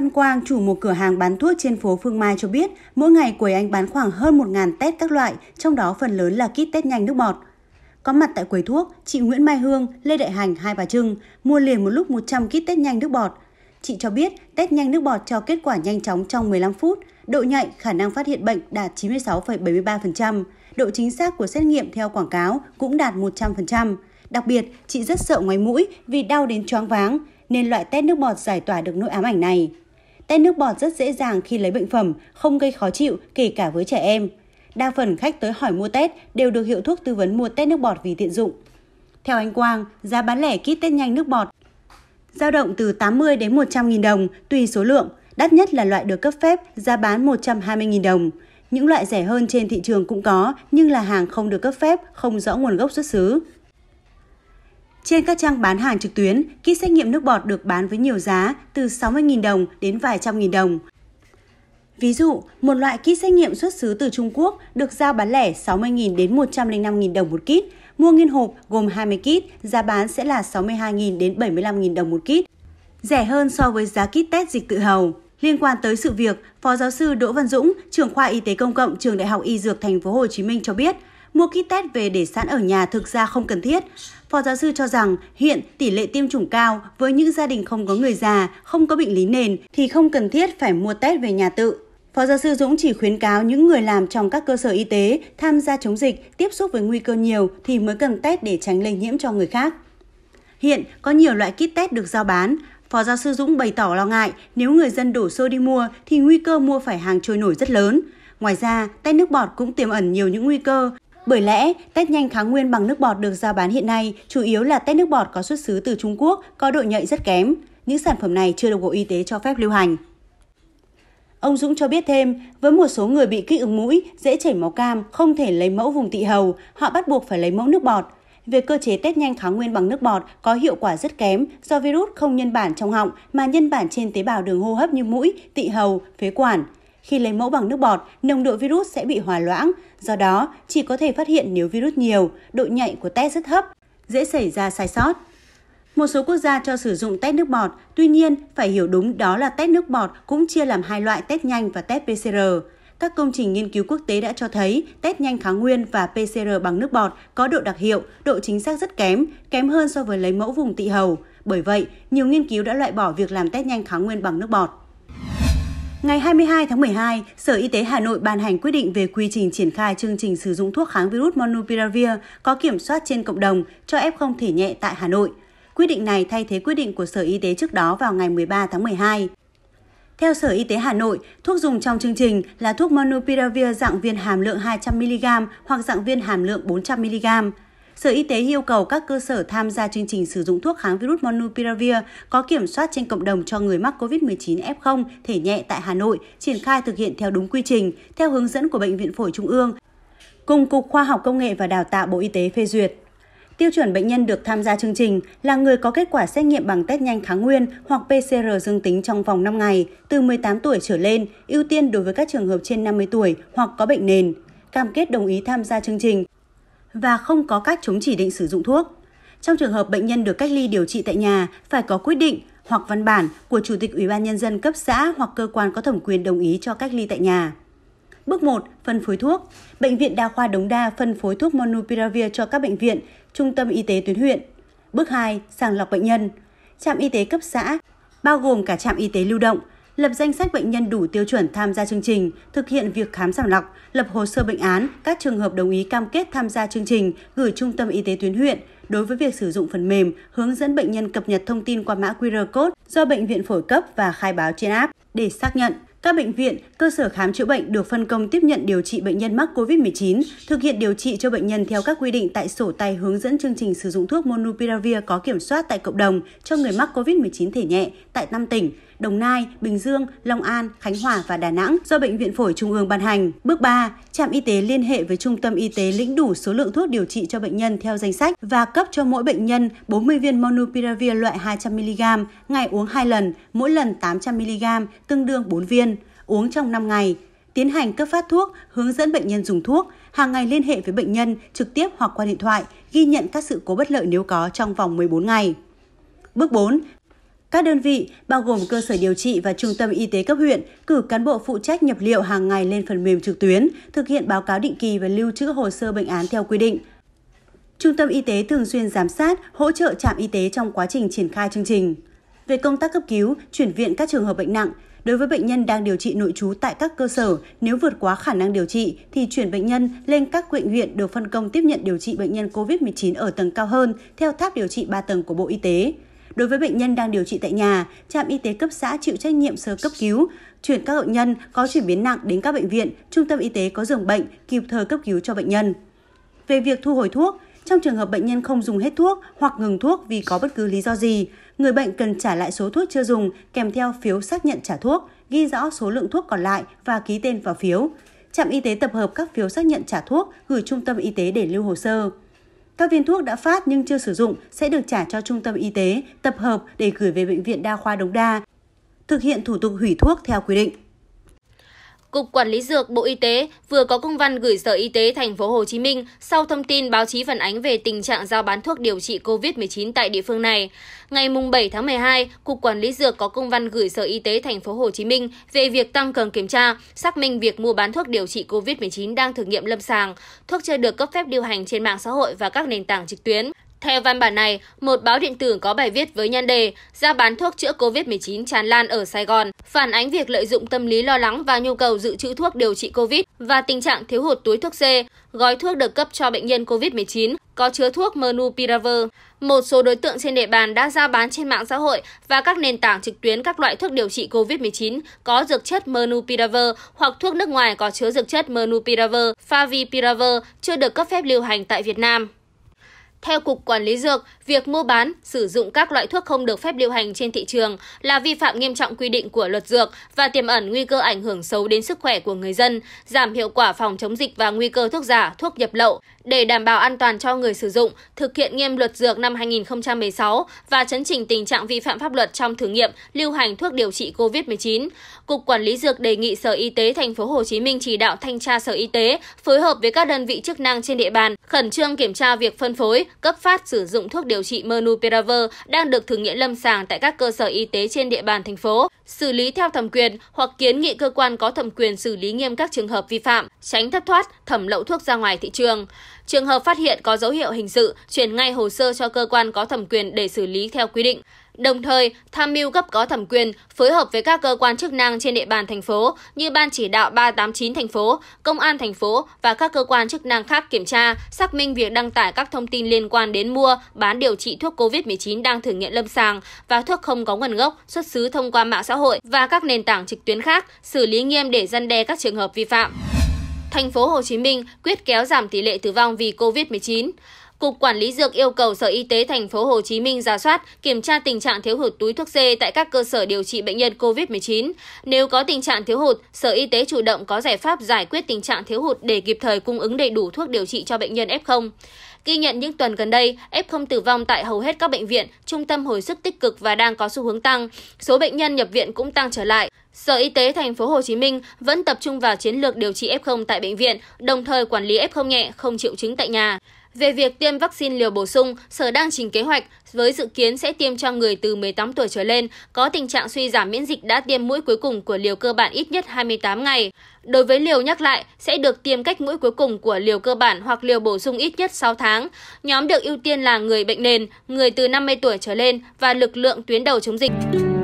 Văn Quang, chủ một cửa hàng bán thuốc trên phố Phương Mai cho biết, mỗi ngày quầy anh bán khoảng hơn 1.000 test các loại, trong đó phần lớn là kit test nhanh nước bọt. Có mặt tại quầy thuốc, chị Nguyễn Mai Hương, Lê Đại Hành, Hai Bà Trưng mua liền một lúc 100 kit test nhanh nước bọt. Chị cho biết, test nhanh nước bọt cho kết quả nhanh chóng trong 15 phút, độ nhạy, khả năng phát hiện bệnh đạt 96,73%, độ chính xác của xét nghiệm theo quảng cáo cũng đạt 100%. Đặc biệt, chị rất sợ ngoáy mũi vì đau đến choáng váng, nên loại test nước bọt giải tỏa được nỗi ám ảnh này tét nước bọt rất dễ dàng khi lấy bệnh phẩm, không gây khó chịu kể cả với trẻ em. Đa phần khách tới hỏi mua tét đều được hiệu thuốc tư vấn mua tét nước bọt vì tiện dụng. Theo anh Quang, giá bán lẻ kit tét nhanh nước bọt dao động từ 80 đến 100 000 đồng tùy số lượng, đắt nhất là loại được cấp phép giá bán 120 000 đồng. Những loại rẻ hơn trên thị trường cũng có nhưng là hàng không được cấp phép, không rõ nguồn gốc xuất xứ. Trên các trang bán hàng trực tuyến, kit xét nghiệm nước bọt được bán với nhiều giá từ 60.000 đồng đến vài trăm nghìn đồng. Ví dụ, một loại kit xét nghiệm xuất xứ từ Trung Quốc được giao bán lẻ 60.000 đến 105.000 đồng một kit, mua nguyên hộp gồm 20 kit, giá bán sẽ là 62.000 đến 75.000 đồng một kit, rẻ hơn so với giá kit test dịch tự hầu. Liên quan tới sự việc, Phó giáo sư Đỗ Văn Dũng, trưởng khoa Y tế công cộng trường Đại học Y Dược Thành phố Hồ Chí Minh cho biết, Mua kit test về để sẵn ở nhà thực ra không cần thiết. Phó giáo sư cho rằng hiện tỷ lệ tiêm chủng cao với những gia đình không có người già, không có bệnh lý nền thì không cần thiết phải mua test về nhà tự. Phó giáo sư Dũng chỉ khuyến cáo những người làm trong các cơ sở y tế tham gia chống dịch, tiếp xúc với nguy cơ nhiều thì mới cần test để tránh lây nhiễm cho người khác. Hiện có nhiều loại kit test được giao bán. Phó giáo sư Dũng bày tỏ lo ngại nếu người dân đổ xô đi mua thì nguy cơ mua phải hàng trôi nổi rất lớn. Ngoài ra, tay nước bọt cũng tiềm ẩn nhiều những nguy cơ bởi lẽ, test nhanh kháng nguyên bằng nước bọt được giao bán hiện nay chủ yếu là test nước bọt có xuất xứ từ Trung Quốc, có độ nhạy rất kém. Những sản phẩm này chưa được Bộ Y tế cho phép lưu hành. Ông Dũng cho biết thêm, với một số người bị kích ứng mũi, dễ chảy máu cam, không thể lấy mẫu vùng tị hầu, họ bắt buộc phải lấy mẫu nước bọt. Về cơ chế test nhanh kháng nguyên bằng nước bọt có hiệu quả rất kém do virus không nhân bản trong họng mà nhân bản trên tế bào đường hô hấp như mũi, tị hầu, phế quản – khi lấy mẫu bằng nước bọt, nồng độ virus sẽ bị hòa loãng, do đó chỉ có thể phát hiện nếu virus nhiều, độ nhạy của test rất thấp, dễ xảy ra sai sót. Một số quốc gia cho sử dụng test nước bọt, tuy nhiên phải hiểu đúng đó là test nước bọt cũng chia làm hai loại test nhanh và test PCR. Các công trình nghiên cứu quốc tế đã cho thấy test nhanh kháng nguyên và PCR bằng nước bọt có độ đặc hiệu, độ chính xác rất kém, kém hơn so với lấy mẫu vùng tị hầu. Bởi vậy, nhiều nghiên cứu đã loại bỏ việc làm test nhanh kháng nguyên bằng nước bọt. Ngày 22 tháng 12, Sở Y tế Hà Nội ban hành quyết định về quy trình triển khai chương trình sử dụng thuốc kháng virus Monopiravir có kiểm soát trên cộng đồng cho F0 thể nhẹ tại Hà Nội. Quyết định này thay thế quyết định của Sở Y tế trước đó vào ngày 13 tháng 12. Theo Sở Y tế Hà Nội, thuốc dùng trong chương trình là thuốc Monopiravir dạng viên hàm lượng 200mg hoặc dạng viên hàm lượng 400mg. Sở Y tế yêu cầu các cơ sở tham gia chương trình sử dụng thuốc kháng virus Monupiravir có kiểm soát trên cộng đồng cho người mắc COVID-19 F0 thể nhẹ tại Hà Nội triển khai thực hiện theo đúng quy trình, theo hướng dẫn của Bệnh viện Phổi Trung ương, cùng Cục Khoa học Công nghệ và Đào tạo Bộ Y tế phê duyệt. Tiêu chuẩn bệnh nhân được tham gia chương trình là người có kết quả xét nghiệm bằng test nhanh kháng nguyên hoặc PCR dương tính trong vòng 5 ngày, từ 18 tuổi trở lên, ưu tiên đối với các trường hợp trên 50 tuổi hoặc có bệnh nền. Cam kết đồng ý tham gia chương trình và không có các chống chỉ định sử dụng thuốc. Trong trường hợp bệnh nhân được cách ly điều trị tại nhà, phải có quyết định hoặc văn bản của Chủ tịch Ủy ban Nhân dân cấp xã hoặc cơ quan có thẩm quyền đồng ý cho cách ly tại nhà. Bước 1. Phân phối thuốc. Bệnh viện Đa khoa Đống Đa phân phối thuốc Monupiravir cho các bệnh viện, trung tâm y tế tuyến huyện. Bước 2. Sàng lọc bệnh nhân. Trạm y tế cấp xã, bao gồm cả trạm y tế lưu động, lập danh sách bệnh nhân đủ tiêu chuẩn tham gia chương trình, thực hiện việc khám sàng lọc, lập hồ sơ bệnh án, các trường hợp đồng ý cam kết tham gia chương trình gửi trung tâm y tế tuyến huyện đối với việc sử dụng phần mềm hướng dẫn bệnh nhân cập nhật thông tin qua mã QR code do bệnh viện phổi cấp và khai báo trên app để xác nhận các bệnh viện, cơ sở khám chữa bệnh được phân công tiếp nhận điều trị bệnh nhân mắc COVID-19, thực hiện điều trị cho bệnh nhân theo các quy định tại sổ tay hướng dẫn chương trình sử dụng thuốc Monupiravir có kiểm soát tại cộng đồng cho người mắc COVID-19 thể nhẹ tại 5 tỉnh Đồng Nai, Bình Dương, Long An, Khánh Hòa và Đà Nẵng do Bệnh viện Phổi Trung ương ban hành. Bước 3, trạm y tế liên hệ với trung tâm y tế lĩnh đủ số lượng thuốc điều trị cho bệnh nhân theo danh sách và cấp cho mỗi bệnh nhân 40 viên monopiravir loại 200 mg, ngày uống 2 lần, mỗi lần 800 mg, tương đương 4 viên, uống trong 5 ngày tiến hành cấp phát thuốc, hướng dẫn bệnh nhân dùng thuốc, hàng ngày liên hệ với bệnh nhân trực tiếp hoặc qua điện thoại, ghi nhận các sự cố bất lợi nếu có trong vòng 14 ngày. Bước 4. Các đơn vị, bao gồm cơ sở điều trị và trung tâm y tế cấp huyện, cử cán bộ phụ trách nhập liệu hàng ngày lên phần mềm trực tuyến, thực hiện báo cáo định kỳ và lưu trữ hồ sơ bệnh án theo quy định. Trung tâm y tế thường xuyên giám sát, hỗ trợ trạm y tế trong quá trình triển khai chương trình. Về công tác cấp cứu, chuyển viện các trường hợp bệnh nặng, đối với bệnh nhân đang điều trị nội trú tại các cơ sở, nếu vượt quá khả năng điều trị thì chuyển bệnh nhân lên các quận huyện được phân công tiếp nhận điều trị bệnh nhân COVID-19 ở tầng cao hơn theo tháp điều trị 3 tầng của Bộ Y tế. Đối với bệnh nhân đang điều trị tại nhà, trạm y tế cấp xã chịu trách nhiệm sơ cấp cứu, chuyển các bệnh nhân có chuyển biến nặng đến các bệnh viện, trung tâm y tế có giường bệnh kịp thời cấp cứu cho bệnh nhân. Về việc thu hồi thuốc, trong trường hợp bệnh nhân không dùng hết thuốc hoặc ngừng thuốc vì có bất cứ lý do gì, người bệnh cần trả lại số thuốc chưa dùng kèm theo phiếu xác nhận trả thuốc, ghi rõ số lượng thuốc còn lại và ký tên vào phiếu. Trạm y tế tập hợp các phiếu xác nhận trả thuốc gửi trung tâm y tế để lưu hồ sơ. Các viên thuốc đã phát nhưng chưa sử dụng sẽ được trả cho trung tâm y tế, tập hợp để gửi về bệnh viện đa khoa Đống Đa, thực hiện thủ tục hủy thuốc theo quy định cục quản lý dược bộ y tế vừa có công văn gửi sở y tế tp hcm sau thông tin báo chí phản ánh về tình trạng giao bán thuốc điều trị covid 19 tại địa phương này ngày 7 tháng 12 cục quản lý dược có công văn gửi sở y tế tp hcm về việc tăng cường kiểm tra xác minh việc mua bán thuốc điều trị covid 19 đang thử nghiệm lâm sàng thuốc chưa được cấp phép điều hành trên mạng xã hội và các nền tảng trực tuyến theo văn bản này một báo điện tử có bài viết với nhan đề ra bán thuốc chữa covid 19 tràn lan ở sài gòn phản ánh việc lợi dụng tâm lý lo lắng và nhu cầu dự trữ thuốc điều trị covid và tình trạng thiếu hụt túi thuốc c gói thuốc được cấp cho bệnh nhân covid 19 có chứa thuốc Monupiravir. Một số đối tượng trên địa bàn đã ra bán trên mạng xã hội và các nền tảng trực tuyến các loại thuốc điều trị COVID-19 có dược chất Monupiravir hoặc thuốc nước ngoài có chứa dược chất Monupiravir, Favipiravir chưa được cấp phép lưu hành tại Việt Nam theo cục quản lý dược việc mua bán sử dụng các loại thuốc không được phép liêu hành trên thị trường là vi phạm nghiêm trọng quy định của luật dược và tiềm ẩn nguy cơ ảnh hưởng xấu đến sức khỏe của người dân giảm hiệu quả phòng chống dịch và nguy cơ thuốc giả thuốc nhập lậu để đảm bảo an toàn cho người sử dụng thực hiện nghiêm luật dược năm 2016 và chấn chỉnh tình trạng vi phạm pháp luật trong thử nghiệm lưu hành thuốc điều trị COVID-19. Cục Quản lý Dược đề nghị Sở Y tế Thành phố Hồ Chí Minh chỉ đạo thanh tra Sở Y tế phối hợp với các đơn vị chức năng trên địa bàn khẩn trương kiểm tra việc phân phối, cấp phát sử dụng thuốc điều trị Monupiravir đang được thử nghiệm lâm sàng tại các cơ sở y tế trên địa bàn thành phố, xử lý theo thẩm quyền hoặc kiến nghị cơ quan có thẩm quyền xử lý nghiêm các trường hợp vi phạm, tránh thất thoát, thẩm lậu thuốc ra ngoài thị trường trường hợp phát hiện có dấu hiệu hình sự chuyển ngay hồ sơ cho cơ quan có thẩm quyền để xử lý theo quy định đồng thời tham mưu cấp có thẩm quyền phối hợp với các cơ quan chức năng trên địa bàn thành phố như ban chỉ đạo 389 thành phố, công an thành phố và các cơ quan chức năng khác kiểm tra, xác minh việc đăng tải các thông tin liên quan đến mua, bán điều trị thuốc COVID-19 đang thử nghiệm lâm sàng và thuốc không có nguồn gốc, xuất xứ thông qua mạng xã hội và các nền tảng trực tuyến khác, xử lý nghiêm để dân đe các trường hợp vi phạm thành phố Hồ Chí Minh quyết kéo giảm tỷ lệ tử vong vì COVID-19 cục quản lý dược yêu cầu sở y tế tp hcm ra soát kiểm tra tình trạng thiếu hụt túi thuốc C tại các cơ sở điều trị bệnh nhân covid-19 nếu có tình trạng thiếu hụt sở y tế chủ động có giải pháp giải quyết tình trạng thiếu hụt để kịp thời cung ứng đầy đủ thuốc điều trị cho bệnh nhân f0 Ghi nhận những tuần gần đây, F0 tử vong tại hầu hết các bệnh viện, trung tâm hồi sức tích cực và đang có xu hướng tăng. Số bệnh nhân nhập viện cũng tăng trở lại. Sở Y tế thành phố Hồ Chí Minh vẫn tập trung vào chiến lược điều trị F0 tại bệnh viện, đồng thời quản lý F0 nhẹ không triệu chứng tại nhà về việc tiêm vaccine liều bổ sung sở đang trình kế hoạch với dự kiến sẽ tiêm cho người từ 18 tuổi trở lên có tình trạng suy giảm miễn dịch đã tiêm mũi cuối cùng của liều cơ bản ít nhất 28 ngày. Đối với liều nhắc lại, sẽ được tiêm cách mũi cuối cùng của liều cơ bản hoặc liều bổ sung ít nhất 6 tháng. Nhóm được ưu tiên là người bệnh nền, người từ 50 tuổi trở lên và lực lượng tuyến đầu chống dịch.